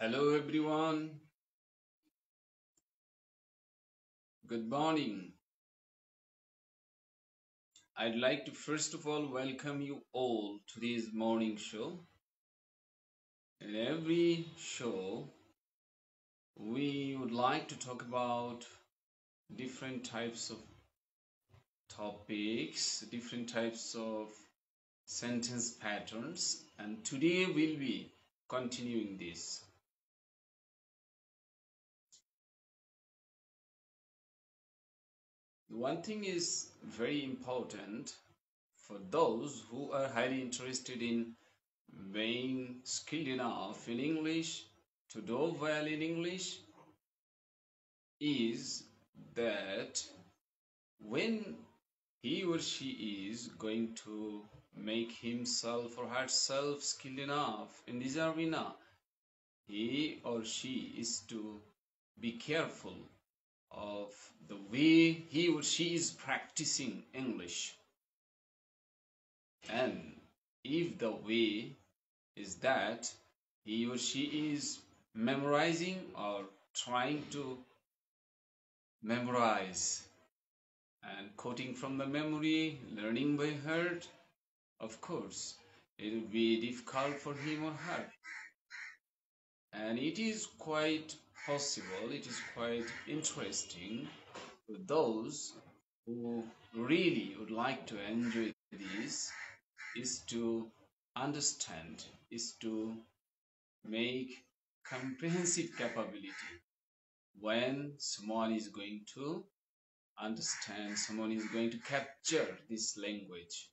Hello everyone. Good morning. I'd like to first of all welcome you all to this morning show. In every show, we would like to talk about different types of topics, different types of sentence patterns, and today we'll be continuing this. One thing is very important for those who are highly interested in being skilled enough in English to do well in English is that when he or she is going to make himself or herself skilled enough in this arena, he or she is to be careful of the way he or she is practicing English. And if the way is that he or she is memorizing or trying to memorize and quoting from the memory, learning by heart, of course, it will be difficult for him or her. And it is quite possible. It is quite interesting for those who really would like to enjoy this is to understand, is to make comprehensive capability. When someone is going to understand, someone is going to capture this language.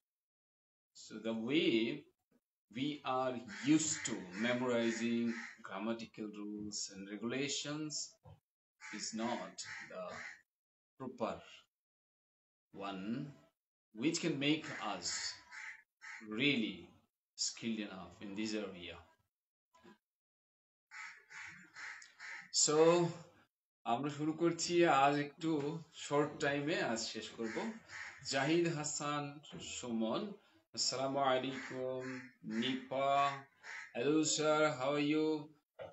So the way we are used to memorizing grammatical rules and regulations is not the proper one which can make us really skilled enough in this area. So, আমরা শুরু করছি আজ একটু short টাইমে আজ শেষ করব জাহিদ হাসান সুমন আসসালামু আলাইকুম Nipa hello sir how are you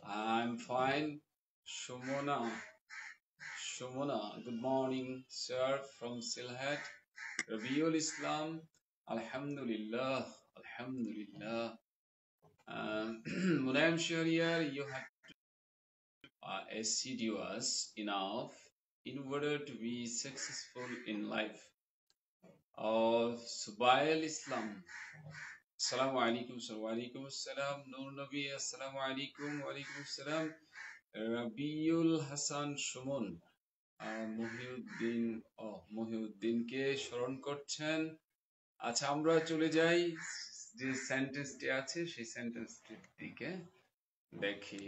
I'm fine. Shumona. Shumona, Good morning, sir, from Silhat. Rabiul Islam. Alhamdulillah. Alhamdulillah. Uh, Sharia, Shariar, you have are uh, assiduous enough in order to be successful in life. Or Subail Islam. আসসালামু আলাইকুম sir ওয়ালাইকুম ও স্মরণ করছেন আচ্ছা আমরা চলে যাই যে সেন্টেন্সটি আছে সেই সেন্টেন্সটির দিকে দেখি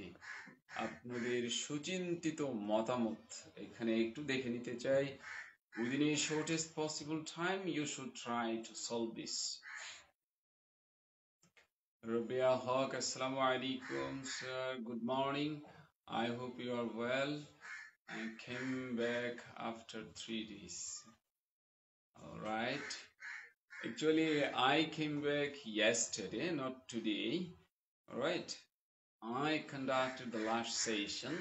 আপনাদের সুচিন্তিত মতামত এখানে একটু দেখে নিতে চাই within a shortest possible time you should try to solve this Rubia Haq, Assalamu alaikum, sir. Good morning. I hope you are well. I came back after three days. Alright. Actually, I came back yesterday, not today. Alright. I conducted the last session.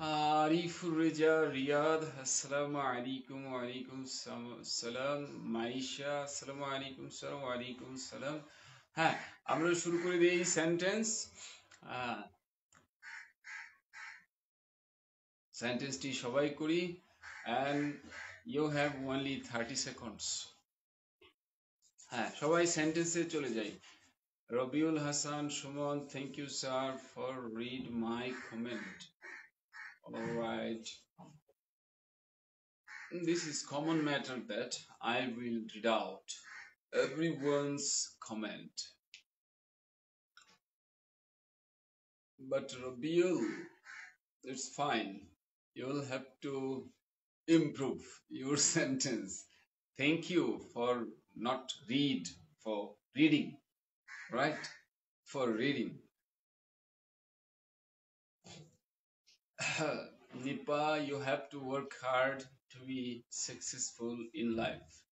Arifur Reja Riyadh, Assalamu alaikum, alaikum salam. Maisha, Assalamu alaikum, Assalamu alaikum, salam. হ্যাঁ আমরা শুরু করে দিই এই sentence সেন্টেন্সটি সবাই করি and you have only thirty seconds হ্যাঁ সবাই সেন্টেন্সে চলে যাই Rabiul Hasan Sumon thank you sir for read my comment alright this is common matter that I will read out everyone's comment. But Rabiul, it's fine. You'll have to improve your sentence. Thank you for not read, for reading, right? For reading. Nipa, you have to work hard to be successful in life.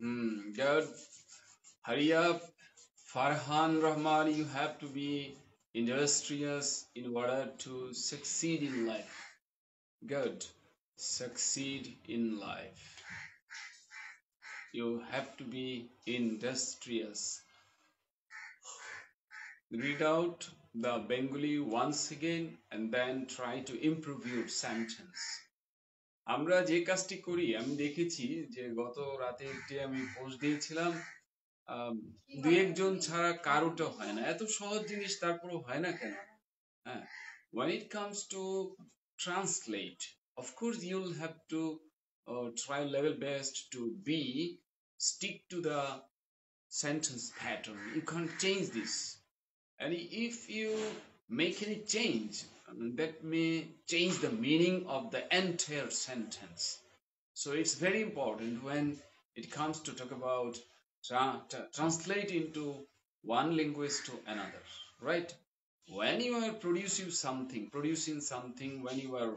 Mm, hurry up. Farhan Rahman, you have to be industrious in order to succeed in life. Good. Succeed in life. You have to be industrious. Read out the Bengali once again and then try to improve your sentence. আমরা যে কাজটি করি আমি দেখেছি যে গত রাতে একটি আমি পোস্ট দিয়েছিলাম দু একজন ছাড়া কারোটা হয় না এত সহজ জিনিস তারপরও হয় না কেন হ্যাঁ when it comes to translate of course you'll have to try level best to be stick to the sentence pattern you can change this and if you make any change that may change the meaning of the entire sentence. So it's very important when it comes to talk about tra translate into one language to another, right? When you are producing something, producing something, when you are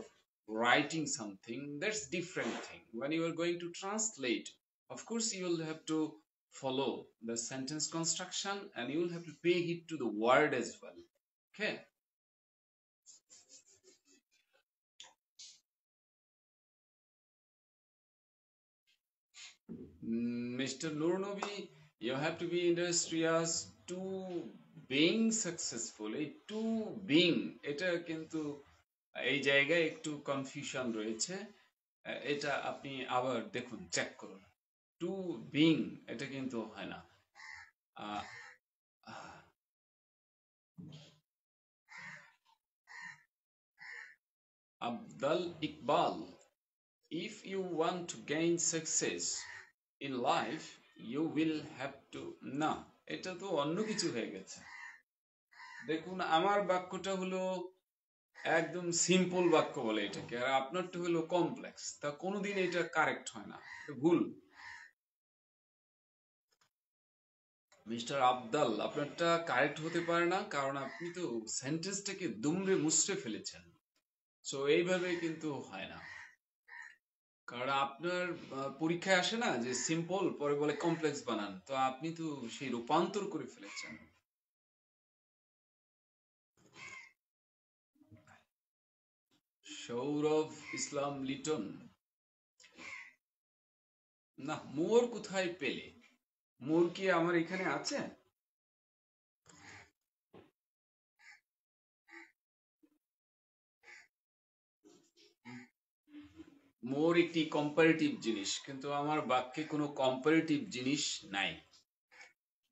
writing something, that's different thing. When you are going to translate, of course you will have to follow the sentence construction and you will have to pay it to the word as well. Okay, Mr. Lurnobi, you have to be industrious to being successful. এই to being এটা কিন্তু এই জায়গায় একটু confusion রয়েছে এটা আপনি আবার দেখুন চেক করুন টু বিং এটা কিন্তু হয় না Abdal Iqbal if you want to gain success in life you will have to না এটা তো অন্য কিছু হয়ে গেছে দেখুন আমার বাক্যটা হলো একদম সিম্পল বাক্য বলে এটাকে আর আপনারটা হলো কমপ্লেক্স তা কোনোদিন এটা কারেক্ট হয় না ভুল মিস্টার আব্দাল আপনারটা কারেক্ট হতে পারে না কারণ আপনি তো সেন্টেন্সটাকে দুমড়ে মুচড়ে ফেলেছেন সো এইভাবে কিন্তু হয় না কারণ আপনার পরীক্ষায় আসে না যে সিম্পল পরে বলে কমপ্লেক্স বানান তো আপনি তো সেই রূপান্তর করে ফেলেছেন সৌরভ ইসলাম লিটন না মোর কোথায় পেলে মোর কি আমার এখানে আছে মোর একটি কম্পারেটিভ জিনিস কিন্তু আমার বাক্যে কোনো কম্পারেটিভ জিনিস নাই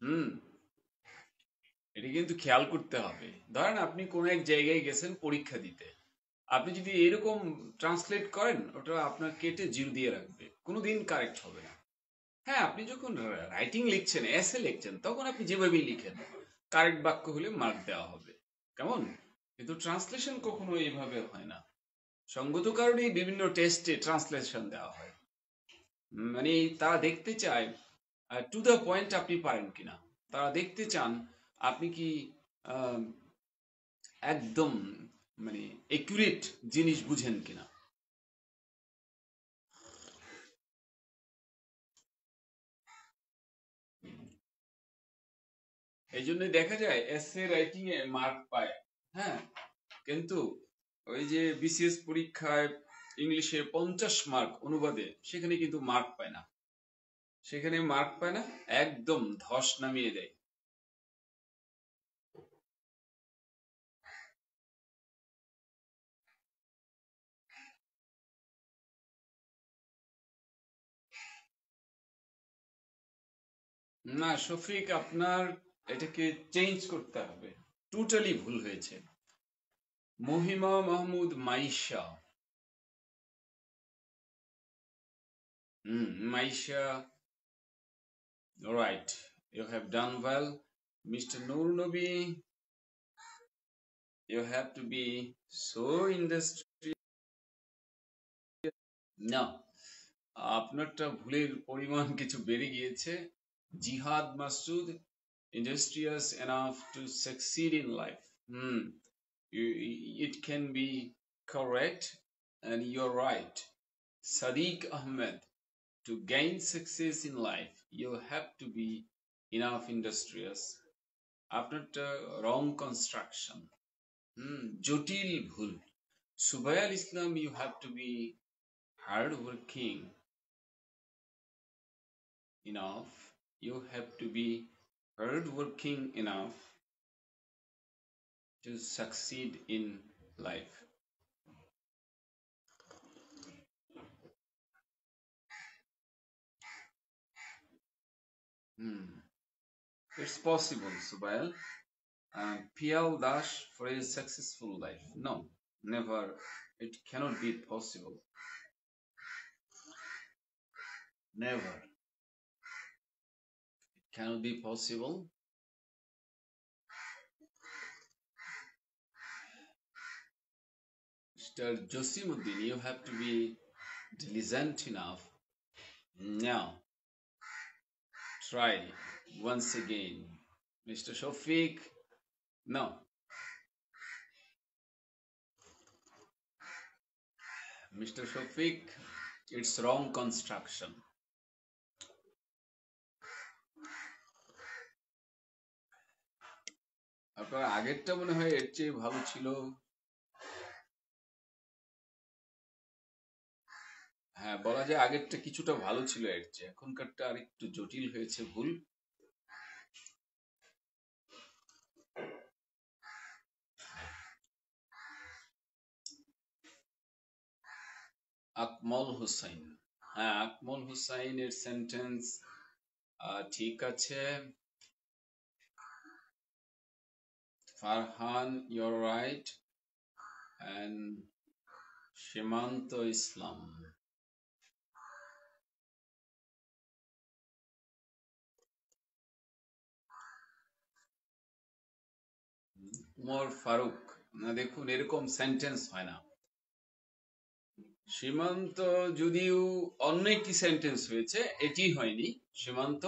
হুম এটি কিন্তু খেয়াল করতে হবে ধরেন আপনি কোন এক জায়গায় গেছেন পরীক্ষা দিতে আপনি যদি এরকম ট্রান্সলেট করেন ওটা আপনার কেটে জিরো দিয়ে রাখবে কোনো দিন কারেক্ট হবে না হ্যাঁ আপনি যখন রাইটিং লিখছেন এসে লিখছেন তখন আপনি যেভাবেই লিখেন কারেক্ট বাক্য হলে মার্ক দেওয়া হবে কেমন কিন্তু ট্রান্সলেশন কখনো এইভাবে হয় না সঙ্গত কারণে বিভিন্ন টেস্টে ট্রান্সলেশন দেওয়া হয় মানে তারা দেখতে চায় টু দ্য পয়েন্ট আপনি পারেন কিনা তারা দেখতে চান আপনি কি একদম মানে একুরেট জিনিস বুঝেন কিনা এই জন্য দেখা যায় এসে রাইটিং এ মার্ক পায় হ্যাঁ কিন্তু ওই যে বিসিএস পরীক্ষায় ইংলিশে পঞ্চাশ মার্ক অনুবাদে সেখানে কিন্তু মার্ক পায় না সেখানে মার্ক পায় না একদম ধস নামিয়ে দেয় না শফিক আপনার এটাকে চেঞ্জ করতে হবে টোটালি ভুল হয়েছে Mahima Mahmud Maisha Maisha right you Mister Nur Nabi you have to be so না আপনারটা ভুলের পরিমাণ কিছু বেড়ে গিয়েছে Jihad Masud industrious enough to succeed in life hmm it can be correct and you're right. Sadiq Ahmed, to gain success in life, you have to be enough industrious. After the wrong construction, hmm. Jotil Bhul, Subayal Islam, you have to be hardworking working enough. You have to be hardworking enough to succeed in life. Hmm. It's possible, Subail. Uh, PL dash for a successful life. No, never. It cannot be possible. Never. It cannot be possible Mr. Josimuddin, you have to be diligent enough. Now, try once again. Mr. Shofiq, no. Mr. Shofiq, it's wrong construction. আপনার আগেরটা মনে হয় এর চেয়ে ভালো ছিল হ্যাঁ বলা যায় আগেরটা কিছুটা ভালো ছিল এর চেয়ে এখনকারটা আর একটু জটিল হয়েছে ভুল আকমল হুসাইন হ্যাঁ আকমল হুসাইনের সেন্টেন্স ঠিক আছে ফারহান ইউর রাইট অ্যান্ড সীমান্ত ইসলাম উমর ফারুক দেখুন এরকম সেন্টেন্স হয় না সীমান্ত যদিও অন্য একটি সেন্টেন্স হয়েছে এটি হয়নি সীমান্ত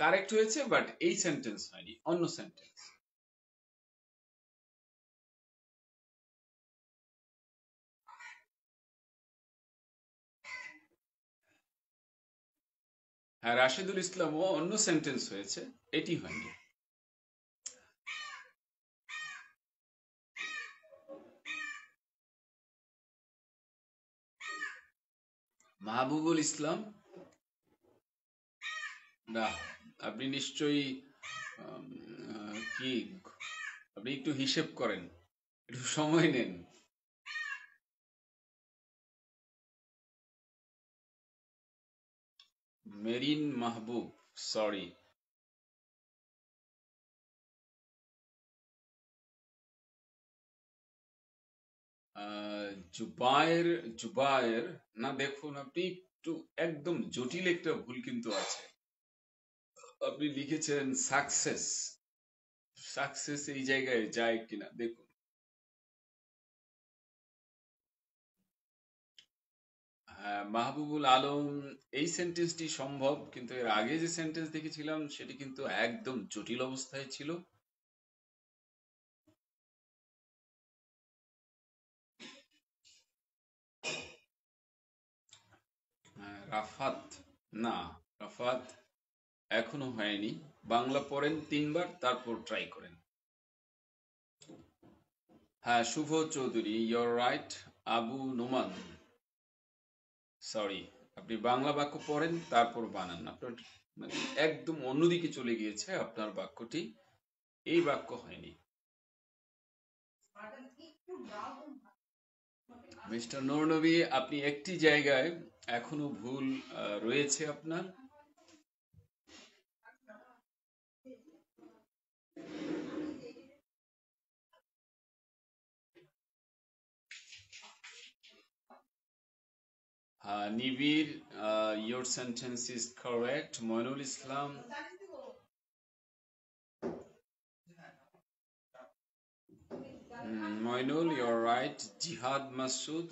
কারেক্ট হয়েছে বাট এই সেন্টেন্স হয়নি অন্য সেন্টেন্স হ্যাঁ রাশিদুল ইসলামও অন্য সেন্টেন্স হয়েছে এটি হয়নি মাহবুবুল ইসলাম না আপনি নিশ্চয়ই কি আপনি একটু হিসেব করেন একটু সময় নেন মেরিন মাহবুব সরি জুবায়ের জুবায়ের না দেখুন আপনি একটু একদম জটিল একটা ভুল কিন্তু আছে আপনি লিখেছেন সাকসেস সাকসেস এই জায়গায় যায় কিনা দেখুন হ্যাঁ, মাহবুবুল আলম এই সেন্টেন্সটি সম্ভব কিন্তু এর আগে যে সেন্টেন্স দেখেছিলাম সেটি কিন্তু একদম জটিল অবস্থায় ছিল রাফাত না রাফাত এখনো হয়নি বাংলা পড়েন তিনবার তারপর ট্রাই করেন হ্যাঁ Shuvo Chowdhury your right Abu Noman sorry আপনি বাংলা বাক্য পড়েন তারপর বানান আপনার মানে একদম অন্যদিকে চলে গিয়েছে আপনার বাক্যটি এই বাক্য হয়নি মিস্টার নরনবী আপনি একটি জায়গায় এখনো ভুল রয়েছে আপনার Uh, Nibir, uh, your sentence is correct. Moinul Islam. Mm, Moinul, you're right. Jihad Masood.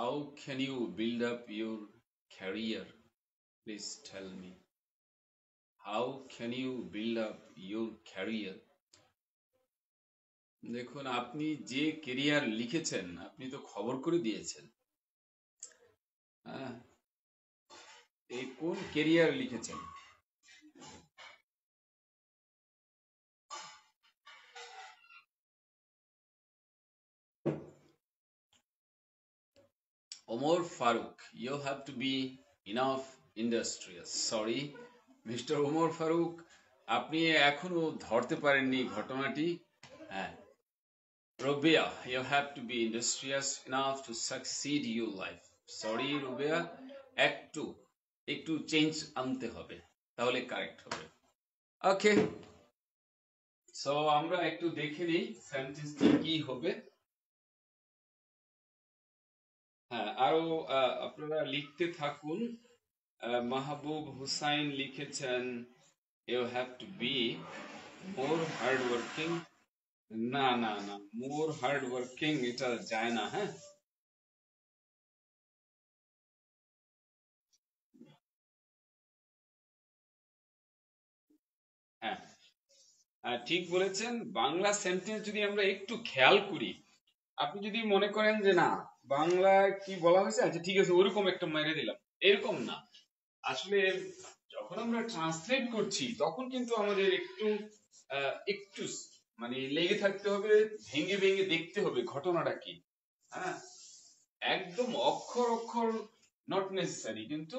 how can you build up your career please tell me how can you build up your career দেখুন আপনি যে career লিখেছেন আপনি তো খবর করে দিয়েছেন হ্যাঁ এই কোন কেরিয়ার লিখেছেন Omar Farooq, you have to be enough industrious. Sorry, Mr. Omar Farooq, আপনি এখনো ধরতে পারেননি ঘটনাটি হ্যাঁ Rabia you have to be industrious enough to succeed you life sorry Rubaiya একটু একটু চেঞ্জ আনতে হবে তাহলে কারেক্ট হবে ওকে সো আমরা একটু দেখে নিই সেন্টেন্সটি কি হবে হ্যাঁ আরো আপনারা লিখতে থাকুন মাহবুব হুসাইন লিখেছেন you have to be more hard working না না না মোর হার্ড ওয়ার্কিং এটা যায় না হ্যাঁ, হ্যাঁ। ঠিক বলেছেন বাংলা সেন্টেন্স যদি আমরা একটু খেয়াল করি আপনি যদি মনে করেন যে না বাংলায় কি বলা হয়েছে আচ্ছা ঠিক আছে ওরকম একটা মেরে দিলাম এরকম না আসলে যখন আমরা ট্রান্সলেট করছি তখন কিন্তু আমাদের একটু একটু মানে লেগে থাকতে হবে ভেঙে ভেঙে দেখতে হবে ঘটনাটা কি হ্যাঁ একদম অক্ষর অক্ষর নট নেসেসারি কিন্তু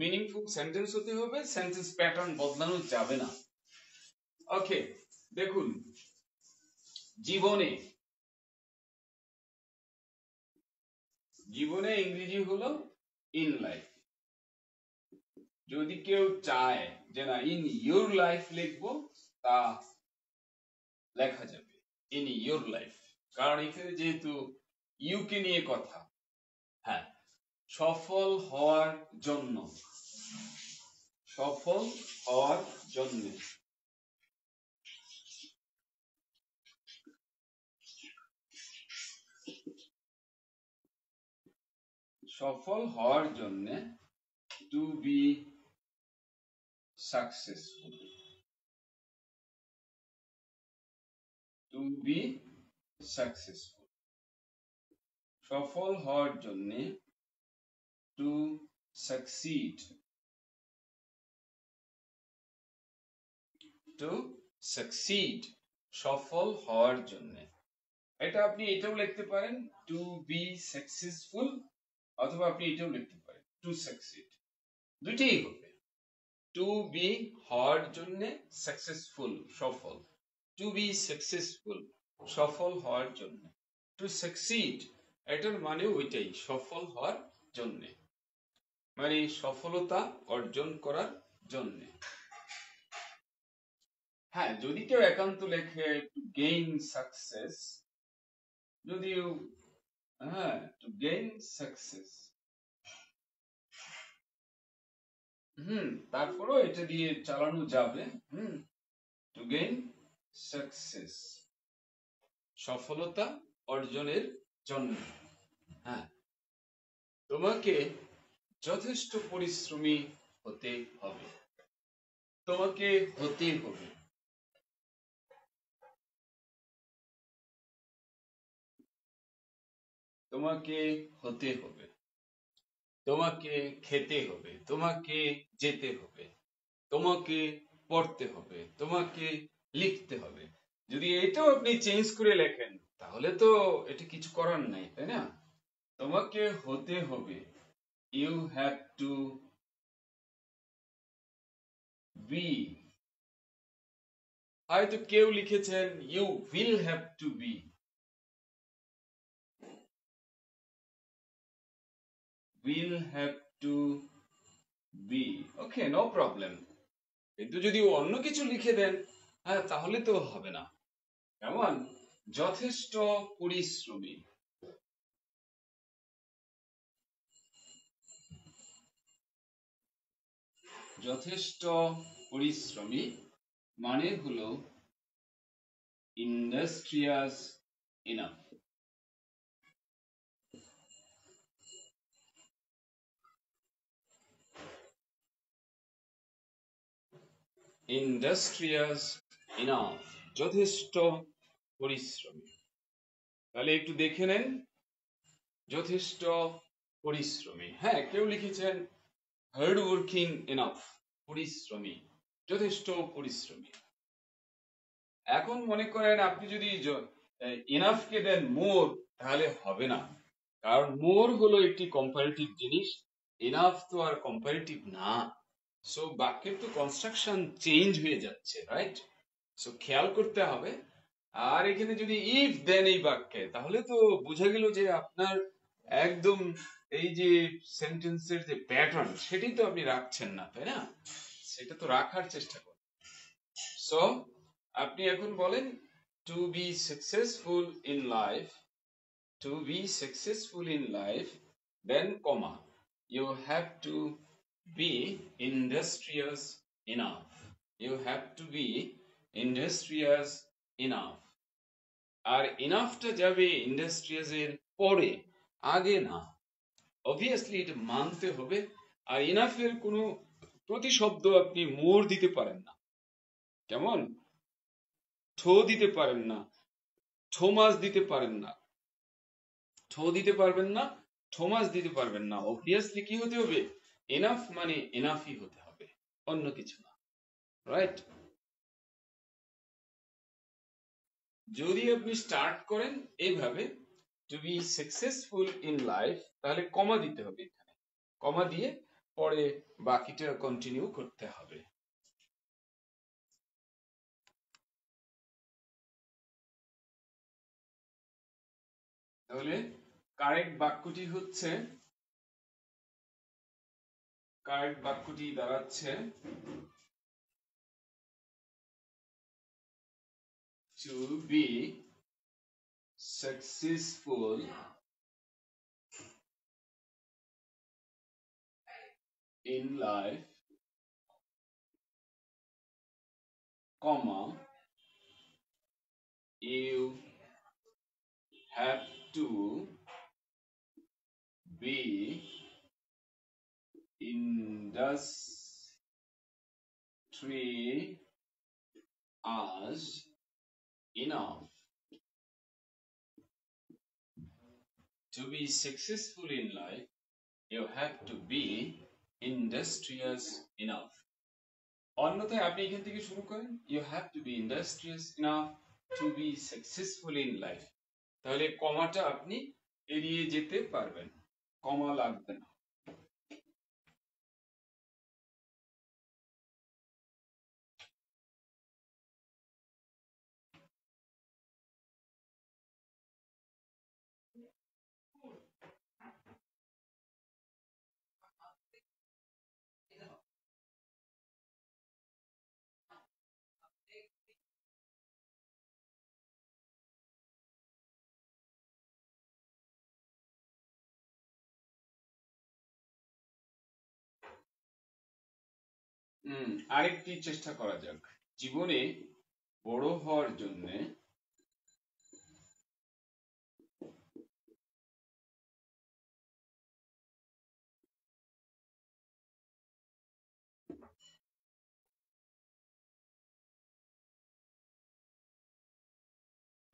মিনিংফুল সেন্টেন্স হতে হবে সেন্টেন্স প্যাটার্ন বদলানো যাবে না ওকে দেখুন জীবনে জীবনে ইংরেজি হলো ইন লাইফ যদি কেউ চায় যে না ইন ইউর লাইফ লিখবো তা লেখা যাবে ইন ইউর লাইফ কারণ এখানে যেহেতু ইউকে নিয়ে কথা হ্যাঁ সফল হওয়ার জন্য সফল হওয়ার জন্য সফল হওয়ার জন্য to be successful to be successful সফল হওয়ার জন্য টু সাকসিড টু সাকসিড সফল হওয়ার জন্য এটা আপনি এটাও লিখতে পারেন টু বি সাকসেসফুল অথবা আপনি এটাও লিখতে পারেন টু সাকসিড দুইটাই হবে টু বি হওয়ার জন্য সাকসেসফুল সফল টু বি সাকসেসফুল সফল হওয়ার জন্য টু সাকসিড এটার মানে ওইটাই সফল হওয়ার জন্য মানে সফলতা অর্জন করার জন্য হ্যাঁ যদি কেউ একান্ত লেখে টু গেইন সাকসেস যদিও Ah, to gain success. Hmm hmm, তারপরেও এটা দিয়ে চালানো যাবে হম টু গেইন সাকসেস সফলতা অর্জনের জন্য হ্যাঁ তোমাকে যথেষ্ট পরিশ্রমী হতে হবে তোমাকে হতে হবে তোমাকে হতে হবে তোমাকে খেতে হবে তোমাকে যেতে হবে তোমাকে পড়তে হবে তোমাকে লিখতে হবে যদি এটাও আপনি চেঞ্জ করে লেখেন তাহলে তো এটা কিছু করার নাই তাই না তোমাকে হতে হবে ইউ হ্যাভ টু বি হয়তো কেউ লিখেছেন you will have to be will have to be okay no problem কিন্তু যদি অন্য কিছু লিখে দেন হ্যাঁ তাহলে তো হবে না কেমন যথেষ্ট পরিশ্রমী যথেষ্ট পরিশ্রমী মানে হলো ইন্ডাস্ট্রিয়াস ইনাফ ইন্ডাস্ট্রিয়াস ইনাফ যথেষ্ট পরিশ্রমী তাহলে একটু দেখে নেন যথেষ্ট পরিশ্রমী হ্যাঁ কেউ লিখেছেন হার্ড ওয়ার্কিং ইনাফ পরিশ্রমী যথেষ্ট পরিশ্রমী এখন মনে করেন আপনি যদি ইনাফকে দেন মোর তাহলে হবে না কারণ মোর হলো একটি কম্পারেটিভ জিনিস ইনাফ তো আর কম্পারেটিভ না সো বাক্যের তো কনস্ট্রাকশন চেঞ্জ হয়ে যাচ্ছে রাইট সো খেয়াল করতে হবে আর এখানে যদি ইফ দেন এই বাক্যে তাহলে তো বোঝা গেল যে আপনার একদম এই যে সেন্টেন্সের যে প্যাটার্ন সেটাই তো আপনি রাখছেন না তাই না সেটা তো রাখার চেষ্টা করেন সো আপনি এখন বলেন to be successful in life to be successful in life then comma you have to be industrious enough. You have to be industrious enough. আর ইনাফটা যাবে ইন্ডাস্ট্রিয়াস এর পরে আগে না অবভিয়াসলি এটা মানতে হবে আর ইনাফের কোনো প্রতিশব্দ আপনি মোর দিতে পারেন না কেমন ঠো দিতে পারেন না ঠোমাস দিতে পারেন না ঠো দিতে পারবেন না ঠোমাস দিতে পারবেন না অবভিয়াসলি কি হতে হবে এনাফ মানে এনাফই হতে হবে অন্য কিছু না রাইট যদি আপনি স্টার্ট করেন এইভাবে to be successful in life তাহলে কমা দিতে হবে এখানে কমা দিয়ে পরে বাকিটা কন্টিনিউ করতে হবে তাহলে কারেক্ট বাক্যটি হচ্ছে কারেন্ট বাক্যটি দাঁড়াচ্ছে to be successful in life comma you have to be industry is enough to be successful in life you have to be industrious enough অন্যথায় আপনি এখান থেকে শুরু করেন you have to be industrious enough to be successful in life তাহলে কমাটা আপনি এড়িয়ে যেতে পারবেন কমা লাগবে না হুম আরেকটি চেষ্টা করা যাক জীবনে বড় হওয়ার জন্য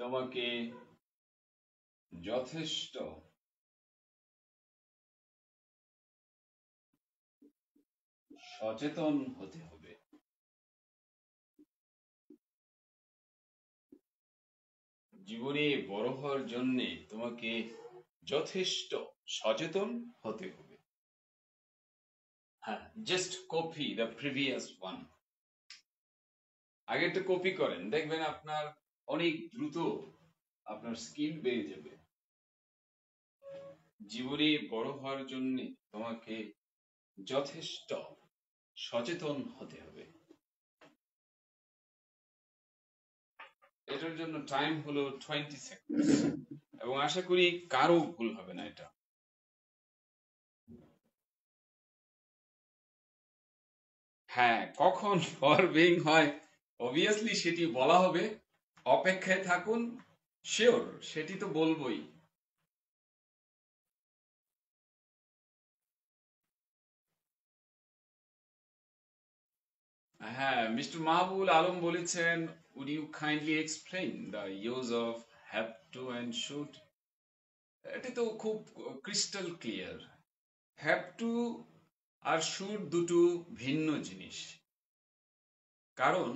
তোমাকে যথেষ্ট সচেতন হতে হবে জীবনে বড় হওয়ার জন্য তোমাকে যথেষ্ট সচেতন হতে হবে হ্যাঁ just copy the previous one আগে একটা কপি করেন দেখবেন আপনার অনেক দ্রুত আপনার স্কিল বেড়ে যাবে জীবনে বড় হওয়ার জন্য তোমাকে যথেষ্ট সচেতন হতে হবে এটার জন্য টাইম হলো টোয়েন্টি সেকেন্ড এবং আশা করি কারো ভুল হবে না এটা হ্যাঁ কখন ফর ফরবিং হয় অবভিয়াসলি সেটি বলা হবে অপেক্ষায় থাকুন শিওর সেটি তো বলবোই হ্যাঁ মিস্টার মাহবুল আলম বলেছেন would you kindly explain the use of have to and should এটা তো খুব ক্রিস্টাল ক্লিয়ার হ্যাভ টু আর শুড দুটো ভিন্ন জিনিস কারণ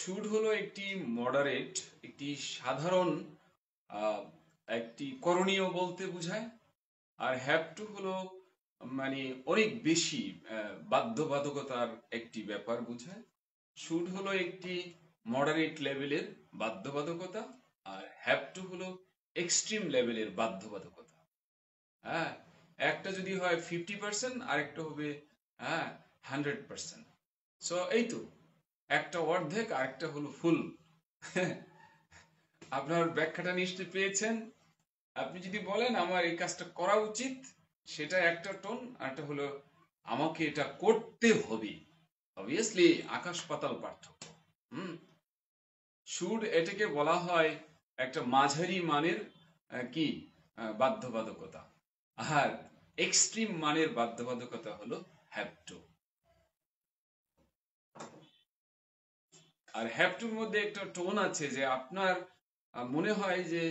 শুড হলো একটি মডারেট একটি সাধারণ একটি করণীয় বলতে বোঝায় আর হ্যাভ টু হলো মানে অনেক বেশি বাধ্যবাধকতার একটি ব্যাপার বোঝায় শুড হলো একটি মডারেট লেভেলের বাধ্যবাধকতা আর হ্যাভ টু হলো এক্সট্রিম লেভেলের বাধ্যবাধকতা হ্যাঁ একটা যদি হয় ফিফটি পার্সেন্ট আরেকটা হবে হ্যাঁ হান্ড্রেড পার্সেন্ট সো এই তো একটা অর্ধেক আরেকটা হলো ফুল আপনার ব্যাখ্যাটা নিশ্চয়ই পেয়েছেন আপনি যদি বলেন আমার এই কাজটা করা উচিত সেটা একটা টোন একটা হলো আমাকে এটা করতে হবে অবভিয়াসলি আকাশ পাতাল পার্থক্য হুম সুর এটাকে বলা হয় একটা মাঝারি মানের কি বাধ্যবাধকতা আর এক্সট্রিম মানের বাধ্যবাধকতা হলো হ্যাপটু আর হ্যাপটুর মধ্যে একটা টোন আছে যে আপনার মনে হয় যে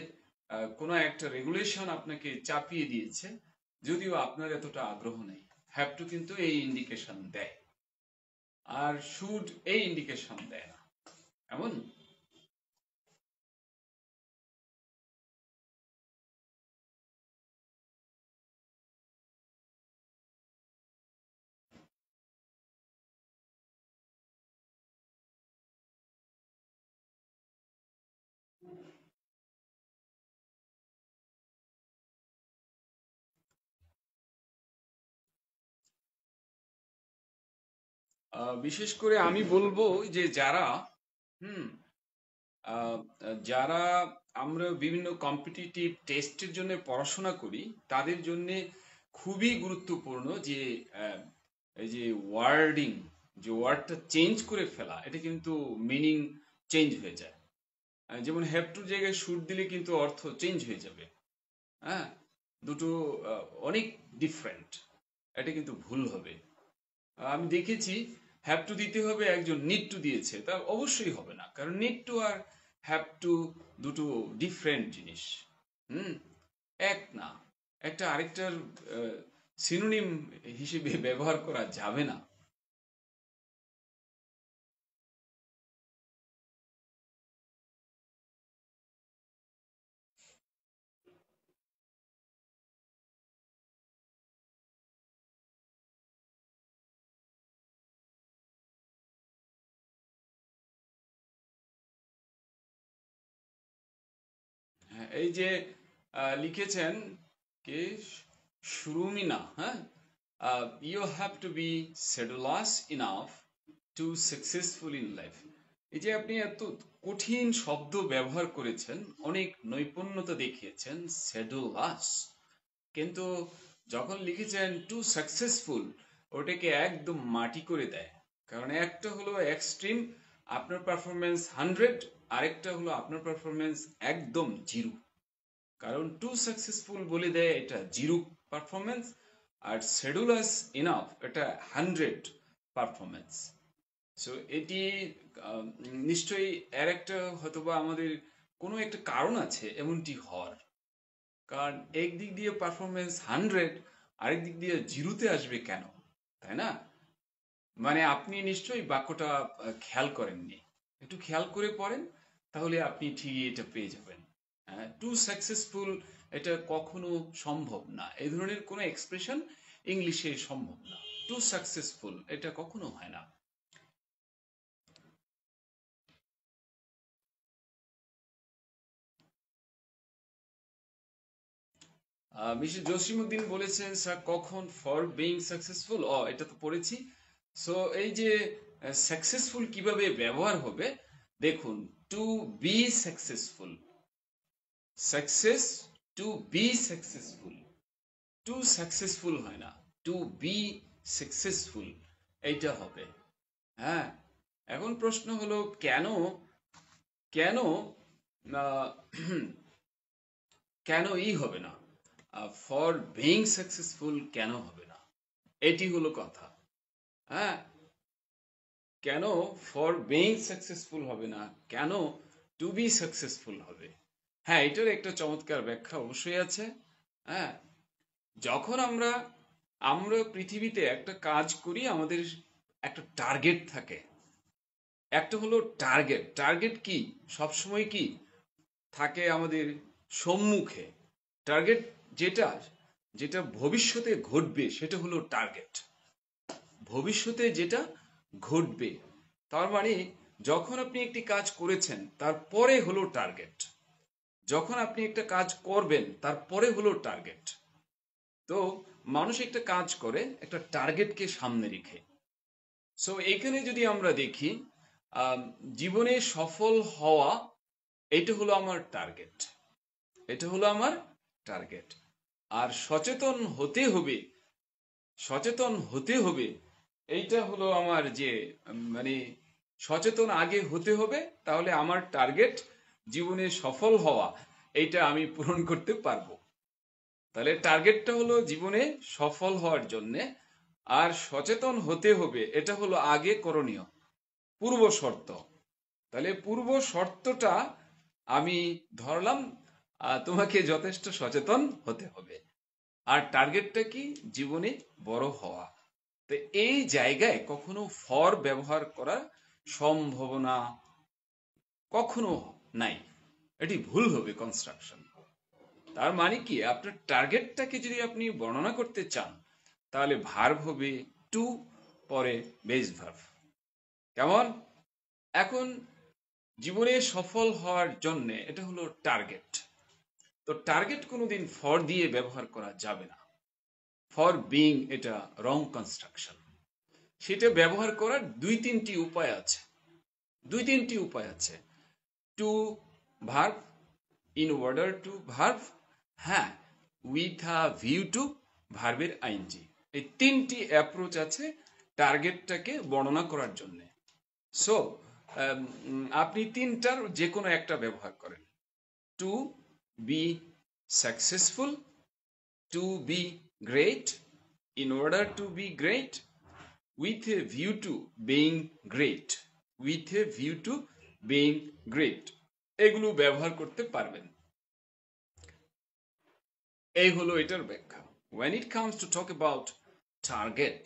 কোনো একটা রেগুলেশন আপনাকে চাপিয়ে দিয়েছে যদিও আপনার এতটা আগ্রহ নেই হ্যাভ টু কিন্তু এই ইন্ডিকেশন দেয় আর শুড এই ইন্ডিকেশন দেয় না এমন বিশেষ করে আমি বলবো যে যারা হুম যারা আমরা বিভিন্ন কম্পিটিটিভ টেস্টের জন্য পড়াশোনা করি তাদের জন্য খুবই গুরুত্বপূর্ণ যে এই যে ওয়ার্ডিং যে ওয়ার্ডটা চেঞ্জ করে ফেলা এটা কিন্তু মিনিং চেঞ্জ হয়ে যায় যেমন হ্যাপ টু জায়গায় সুর দিলে কিন্তু অর্থ চেঞ্জ হয়ে যাবে হ্যাঁ দুটো অনেক ডিফারেন্ট এটা কিন্তু ভুল হবে আমি দেখেছি হ্যাভ টু দিতে হবে একজন নিড টু দিয়েছে তা অবশ্যই হবে না কারণ নিড টু আর হ্যাভ টু দুটো ডিফারেন্ট জিনিস হুম এক না একটা আরেকটার সিনোনিম হিসেবে ব্যবহার করা যাবে না এই যে লিখেছেন কে শুরুমিনা হ্যাঁ you have to be sedulous enough to successful in life এই যে আপনি এত কঠিন শব্দ ব্যবহার করেছেন অনেক নৈপুণ্যতা দেখিয়েছেন সেডুলাস কিন্তু যখন লিখেছেন টু সাকসেসফুল ওটাকে একদম মাটি করে দেয় কারণ একটা হলো এক্সট্রিম আপনার পারফরমেন্স হান্ড্রেড আরেকটা হলো আপনার পারফরমেন্স একদম জিরো কারণ টু সাকসেসফুল বলে দেয় এটা জিরো পারফরমেন্স আর শেডুলাস ইনাফ এটা হান্ড্রেড পারফরমেন্স সো এটি নিশ্চয়ই এর একটা বা আমাদের কোনো একটা কারণ আছে এমনটি হওয়ার কারণ একদিক দিয়ে পারফরমেন্স হান্ড্রেড আরেক দিক দিয়ে জিরোতে আসবে কেন তাই না মানে আপনি নিশ্চয়ই বাক্যটা খেয়াল করেননি একটু খেয়াল করে পড়েন তাহলে আপনি ঠিকই এটা পেয়ে যাবেন টু হ্যাঁ, সাকসেসফুল এটা কখনো সম্ভব না এই ধরনের কোনো এক্সপ্রেশন ইংলিশে সম্ভব না টু সাকসেসফুল এটা কখনো হয় না মিস্টার জসিমুদ্দিন বলেছেন স্যার কখন ফর বিং সাকসেসফুল ও এটা তো পড়েছি সো এই যে সাকসেসফুল কিভাবে ব্যবহার হবে দেখুন to be successful success to be successful to successful হয় না টু বি সাকসেসফুল এইটা হবে হ্যাঁ এখন প্রশ্ন হলো কেন কেন কেন ই হবে না ফর বিং সাকসেসফুল কেন হবে না এটি হলো কথা হ্যাঁ কেন ফর বিং সাকসেসফুল হবে না কেন টু বি সাকসেসফুল হবে হ্যাঁ এটার একটা চমৎকার ব্যাখ্যা অবশ্যই আছে হ্যাঁ যখন আমরা আমরা পৃথিবীতে একটা কাজ করি আমাদের একটা টার্গেট থাকে একটা হলো টার্গেট টার্গেট কি সবসময় কি থাকে আমাদের সম্মুখে টার্গেট যেটা যেটা ভবিষ্যতে ঘটবে সেটা হলো টার্গেট ভবিষ্যতে যেটা ঘটবে তার মানে যখন আপনি একটি কাজ করেছেন তারপরে হলো টার্গেট যখন আপনি একটা কাজ করবেন তারপরে হলো টার্গেট তো মানুষ একটা কাজ করে একটা টার্গেটকে সামনে রেখে সো এখানে যদি আমরা দেখি জীবনে সফল হওয়া এটা হলো আমার টার্গেট এটা হলো আমার টার্গেট আর সচেতন হতে হবে সচেতন হতে হবে এইটা হলো আমার যে মানে সচেতন আগে হতে হবে তাহলে আমার টার্গেট জীবনে সফল হওয়া এইটা আমি পূরণ করতে পারবো তাহলে টার্গেটটা হলো জীবনে সফল হওয়ার জন্য আর সচেতন হতে হবে এটা হলো আগে করণীয় পূর্ব শর্ত তাহলে পূর্ব শর্তটা আমি ধরলাম তোমাকে যথেষ্ট সচেতন হতে হবে আর টার্গেটটা কি জীবনে বড় হওয়া তো এই জায়গায় কখনো ফর ব্যবহার করার সম্ভাবনা কখনো নাই এটি ভুল হবে কনস্ট্রাকশন তার মানে কি আপনার টার্গেটটাকে যদি আপনি বর্ণনা করতে চান তাহলে ভার্ভ হবে টু পরে বেজ ভার্ভ কেমন এখন জীবনে সফল হওয়ার জন্য এটা হলো টার্গেট তো টার্গেট কোনোদিন ফর দিয়ে ব্যবহার করা যাবে না ফর বিং এটা রং কনস্ট্রাকশন সেটা ব্যবহার করার দুই তিনটি উপায় আছে দুই তিনটি উপায় আছে to verb in order to verb হ্যাঁ উইথ আ ভিউ টু ভার্ভের আইনজি এই তিনটি অ্যাপ্রোচ আছে টার্গেটটাকে বর্ণনা করার জন্যে সো um, আপনি তিনটার যে কোনো একটা ব্যবহার করেন to be successful to be great in order to be great with a view to being great with a view to being great এগুলো ব্যবহার করতে পারবেন এই হলো এটার ব্যাখ্যা when it comes to talk about target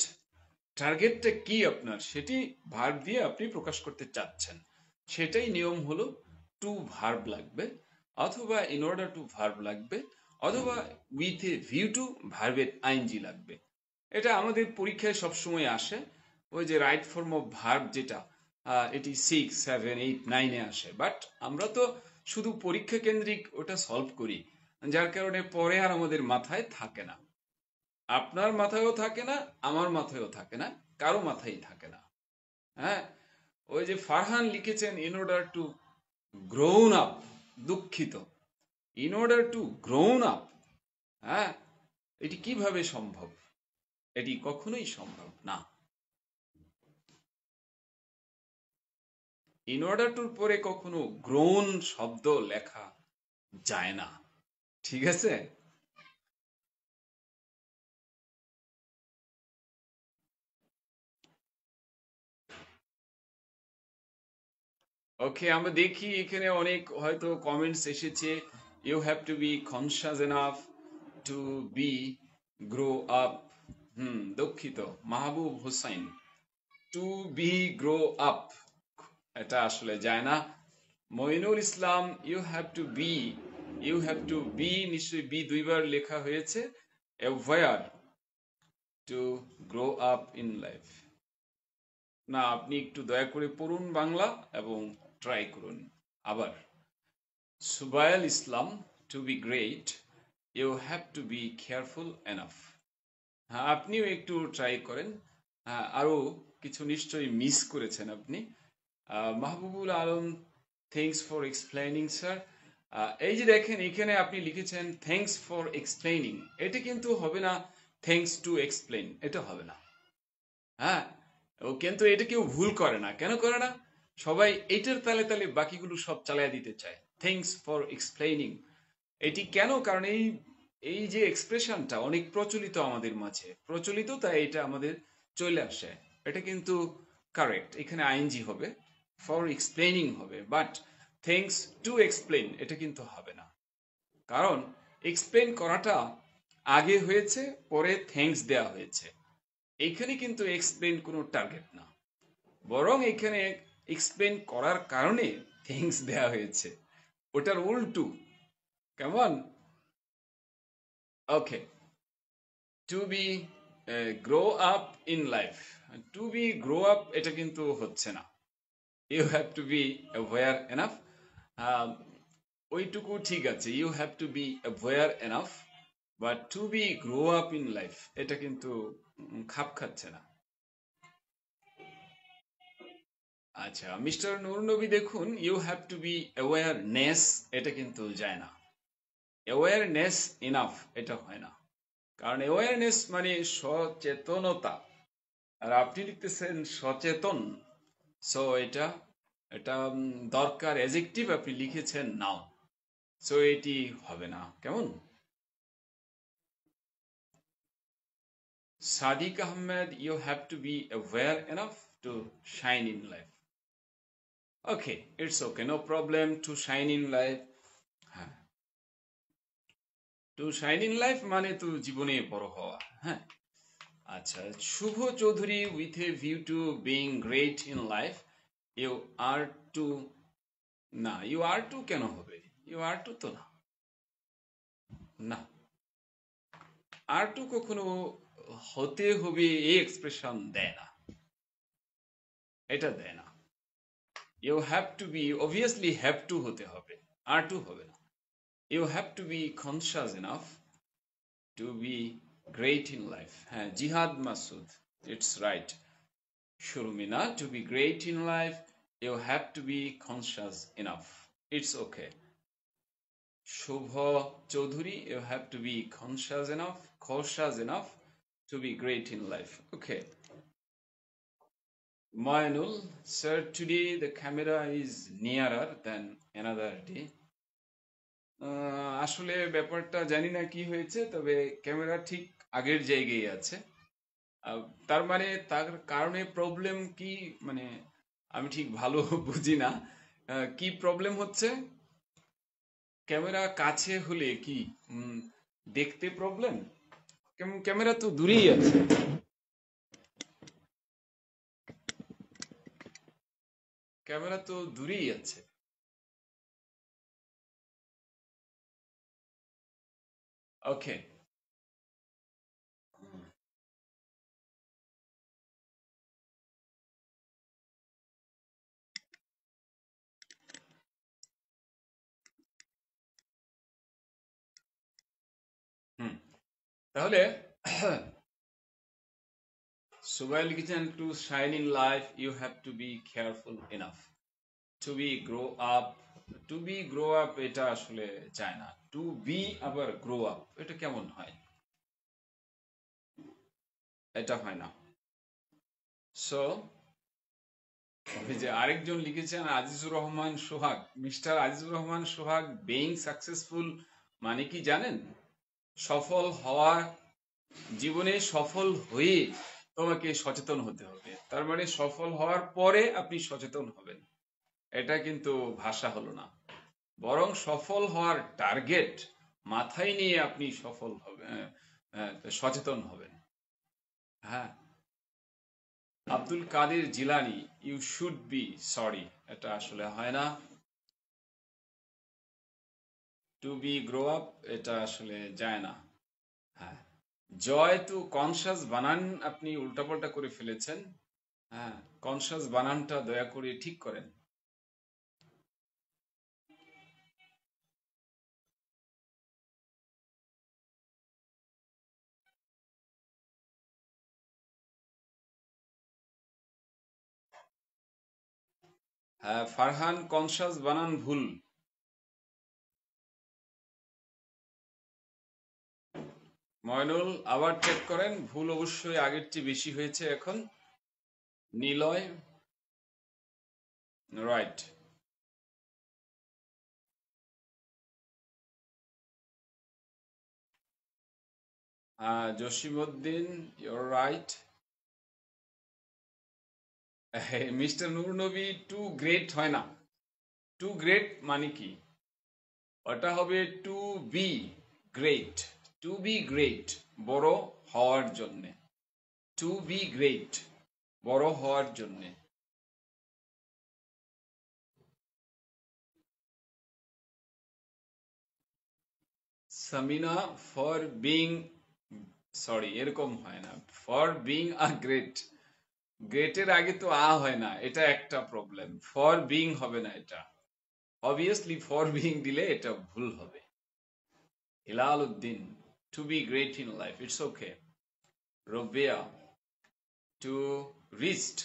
টার্গেটটা কি আপনার সেটি ভার্ব দিয়ে আপনি প্রকাশ করতে চাচ্ছেন সেটাই নিয়ম হলো টু ভার্ব লাগবে অথবা ইন অর্ডার টু ভার্ব লাগবে অথবা উইথ এ ভিউ টু ভার্বের আইনজি লাগবে এটা আমাদের পরীক্ষায় সবসময় আসে ওই যে রাইট ফর্ম অফ ভার্ব যেটা এটি সিক্স সেভেন এইট নাইনে আসে বাট আমরা তো শুধু পরীক্ষা কেন্দ্রিক ওটা সলভ করি যার কারণে পরে আর আমাদের মাথায় থাকে না আপনার মাথায়ও থাকে না আমার মাথায়ও থাকে না কারো মাথায় থাকে না হ্যাঁ ওই যে ফারহান লিখেছেন in order to grown up দুঃখিত in order to grown up হ্যাঁ এটি কিভাবে সম্ভব এটি কখনোই সম্ভব না ইন অর্ডার টুর পরে কখনো গ্রোন শব্দ লেখা যায় না ঠিক আছে ওকে আমরা দেখি এখানে অনেক হয়তো কমেন্টস এসেছে you have to be conscious enough to be grow up হুম দুঃখিত Mahbub Hossain to be grow up এটা আসলে যায় না Moinul Islam you have to be you have to be নিশ্চয়ই বি দুইবার লেখা হয়েছে aware to grow up in life না আপনি একটু দয়া করে পড়ুন বাংলা এবং ট্রাই করুন আবার Subayal Islam to be great you have to be careful enough হ্যাঁ আপনিও একটু ট্রাই করেন হ্যাঁ আরও কিছু নিশ্চয়ই মিস করেছেন আপনি Mahbubul Alam thanks for explaining sir এই যে দেখেন এখানে আপনি লিখেছেন থ্যাংকস ফর এক্সপ্লেনিং এটা কিন্তু হবে না থ্যাংকস টু এক্সপ্লেন এটা হবে না হ্যাঁ ও কিন্তু এটা কেউ ভুল করে না কেন করে না সবাই এটার তালে তালে বাকিগুলো সব চালাই দিতে চায় থ্যাংকস ফর এক্সপ্লেনিং এটি কেন কারণ এই এই যে এক্সপ্রেশনটা অনেক প্রচলিত আমাদের মাঝে প্রচলিত তাই এটা আমাদের চলে আসে এটা কিন্তু কারেক্ট এখানে আইনজি হবে ফর এক্সপ্লেনিং হবে বাট থ্যাংকস টু এক্সপ্লেন এটা কিন্তু হবে না কারণ এক্সপ্লেন করাটা আগে হয়েছে পরে থ্যাংকস দেওয়া হয়েছে এখানে কিন্তু এক্সপ্লেন কোনো টার্গেট না বরং এখানে এক্সপ্লেন করার কারণে থ্যাংকস দেওয়া হয়েছে ওটার উল্টু কেমন okay to be grow up in life to be grow up এটা কিন্তু হচ্ছে না you have to be aware enough ওইটুকু ঠিক আছে you have to be aware enough বা to be grow up in life এটা কিন্তু খাপ খাচ্ছে না আচ্ছা মিস্টার নুরনবী দেখুন you have to be awareness এটা কিন্তু যায় না অ্যাওয়ারনেস ইনাফ এটা হয় না কারণ অ্যাওয়ারনেস মানে সচেতনতা আর আপনি লিখতেছেন সচেতন সো এটা এটা দরকার অ্যাজেক্টিভ আপনি লিখেছেন নাও সো এটি হবে না কেমন Sadiq Ahmed, you have to be aware enough to shine in life. Okay, it's okay, no problem to shine in life. To shine in life মানে তো জীবনে বড় হওয়া হ্যাঁ আচ্ছা Shuvo Chowdhury with a view to being great in life you are to না you are to কেন হবে ইউ আর টু তো না না আর টু কখনো হতে হবে এই এক্সপ্রেশন দেয় না এটা দেয় না you have to be obviously have to হতে হবে আর টু হবে না you have to be conscious enough to be great in life. jihad Masood, it's right. Shurumina, to be great in life, you have to be conscious enough. It's okay. Shubho Choudhury, you have to be conscious enough, conscious enough to be great in life. Okay. Maynul sir, today the camera is nearer than another day. আসলে ব্যাপারটা জানি না কি হয়েছে তবে camera ঠিক আগের জায়গায় আছে তার মানে তার কারণে প্রবলেম কি মানে আমি ঠিক ভালো বুঝি না কি প্রবলেম হচ্ছে ক্যামেরা কাছে হলে কি দেখতে প্রবলেম ক্যামেরা তো দূরেই আছে ক্যামেরা তো দূরেই আছে Okay হুম তাহলে So while getting to shine in life, you have to be careful enough to be grow up to be grow up এটা আসলে চায় না টু বি আবার গ্রো আপ এটা কেমন হয় এটা হয় না সো যে আরেকজন লিখেছেন Azizur Rahman Sohag mister Azizur Rahman Sohag being successful মানে কি জানেন সফল হওয়া জীবনে সফল হয়ে তোমাকে সচেতন হতে হবে তার মানে সফল হওয়ার পরে আপনি সচেতন হবেন এটা কিন্তু ভাষা হলো না বরং সফল হওয়ার টার্গেট মাথায় নিয়ে আপনি সফল হবে সচেতন হবেন হ্যাঁ Abdul Kader Jilani you should be sorry এটা আসলে হয় না টু বি গ্রো আপ এটা আসলে যায় না হ্যাঁ জয় টু কনসাস বানান আপনি উল্টাপাল্টা করে ফেলেছেন হ্যাঁ কনসাস বানানটা দয়া করে ঠিক করেন হ্যাঁ, ফারহান কনসাস বানান ভুল ময়নুল আবার চেক করেন ভুল অবশ্যই আগের চেয়ে বেশি হয়েছে এখন Niloy right Jasimuddin your right mister Nur Nabi to great হয় না টু গ্রেট মানে কি ওটা হবে to be great to be great বড় হওয়ার জন্যে টু বি গ্রেট বড় হওয়ার জন্যে সামিনা ফর বিং সরি এরকম হয় না ফর বিং আ গ্রেট গেটের আগে তো আ হয় না এটা একটা প্রবলেম ফর বিং হবে না এটা অবভিয়াসলি ফর বিং দিলে এটা ভুল হবে Hilal Uddin to be great in life it's okay Rabiya to rest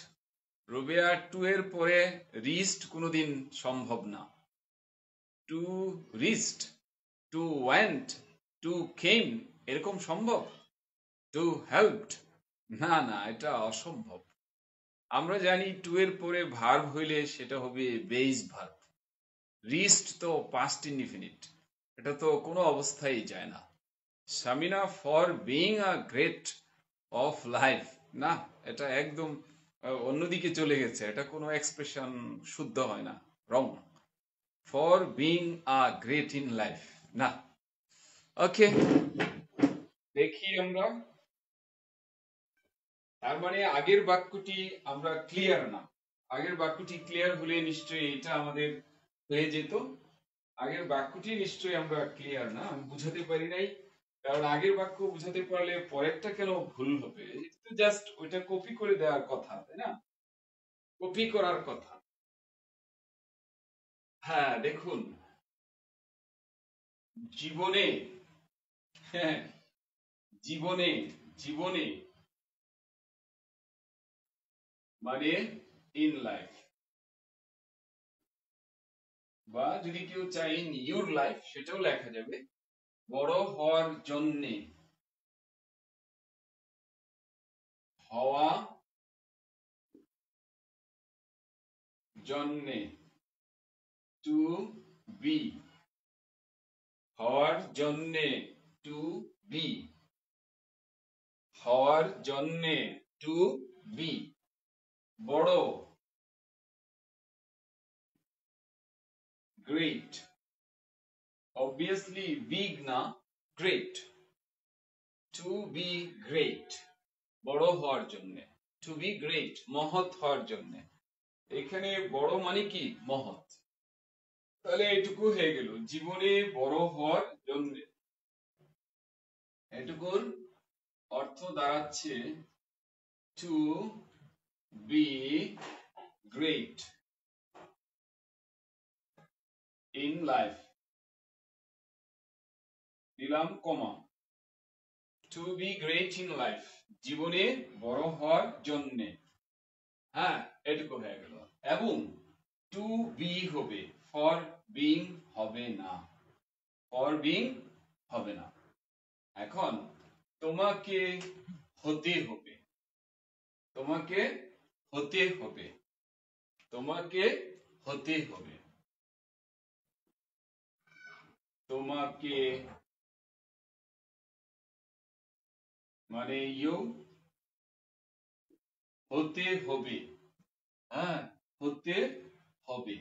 Rabiya to এর পরে রিস্ট কোনোদিন সম্ভব না to rest to went to came এরকম সম্ভব টু হেল্পড না না এটা অসম্ভব আমরা জানি টু এর পরে ভার্ব হইলে সেটা হবে বেইজ ভার্ব রিস্ট তো পাস্ট ইনডিফিনিট এটা তো কোনো অবস্থায় যায় না Samina for being a great of life না এটা একদম অন্যদিকে চলে গেছে এটা কোনো এক্সপ্রেশন শুদ্ধ হয় না wrong for being a great in life না ওকে দেখি আমরা তার মানে আগের বাক্যটি আমরা ক্লিয়ার না আগের বাক্যটি ক্লিয়ার হলে নিশ্চয়ই এটা আমাদের হয়ে যেত আগের বাক্যটি নিশ্চয়ই আমরা ক্লিয়ার না আমি বুঝাতে পারি নাই কারণ আগের বাক্য বুঝাতে পারলে পরেরটা কেন ভুল হবে জাস্ট ওইটা কপি করে দেওয়ার কথা তাই না কপি করার কথা হ্যাঁ দেখুন জীবনে হ্যাঁ জীবনে জীবনে মানে ইন লাইফ বা যদি কেউ চায় ইন ইউর লাইফ সেটাও লেখা যাবে বড় হওয়ার জন্য হওয়া জন্যে টু বি হওয়ার জন্যে টু বি হওয়ার জন্যে টু বি বড় গ্রেট অবভিয়াসলি বিগ না গ্রেট টু বি গ্রেট বড় হওয়ার জন্য টু বি গ্রেট মহৎ হওয়ার জন্য এখানে বড় মানে কি মহৎ তাহলে এটুকু হয়ে গেল জীবনে বড় হওয়ার জন্য এটুকুর অর্থ দাঁড়াচ্ছে to be great in life দিলাম comma to be great in life জীবনে বড় হওয়ার জন্য হ্যাঁ এটুকু হয়ে গেল এবং টু বি হবে ফর বিং হবে না ফর বিং হবে না এখন তোমাকে হতে হবে তোমাকে হতে হবে তোমাকে হতে হবে তোমাকে মানে ইউ হতে হবে হ্যাঁ হতে হবে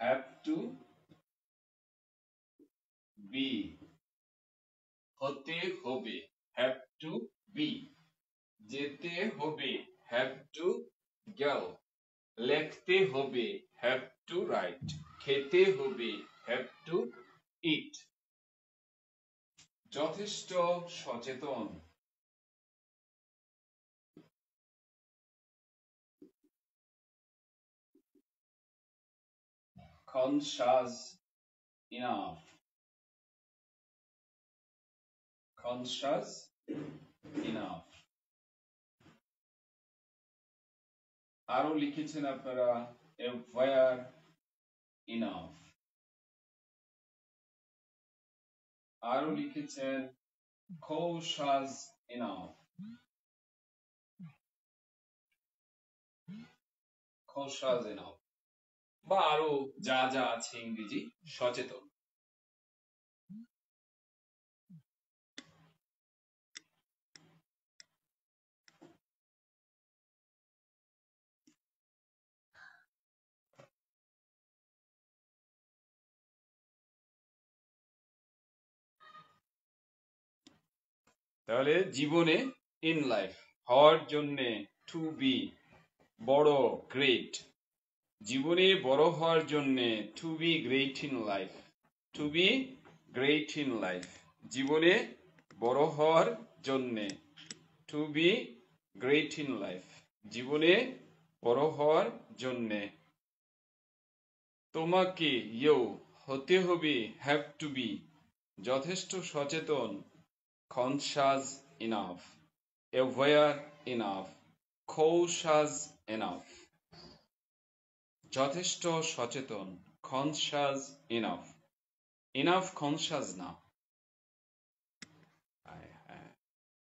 হ্যাভ টু বি হতে হবে হ্যাভ টু বি যেতে হবে হ্যাভ টু গেল লিখতে হবে হ্যাভ টু রাইট খেতে হবে হ্যাভ টু ইট যথেষ্ট সচেতন conscious enough. conscious enough আরো লিখেছেন আপনারা aware enough আরো লিখেছেন cautious enough cautious enough বা আরো যা যা আছে ইংরেজি সচেতন তাহলে জীবনে ইন লাইফ হওয়ার জন্য টু বি বড় গ্রেট জীবনে বড় হওয়ার জন্য to be great in life to be great in life জীবনে বড় হওয়ার জন্য to be great in life জীবনে বড় হওয়ার জন্য তোমাকে ইউ হতে হবে হ্যাভ টু বি যথেষ্ট সচেতন conscious enough, aware enough, cautious enough. যথেষ্ট সচেতন conscious enough enough conscious না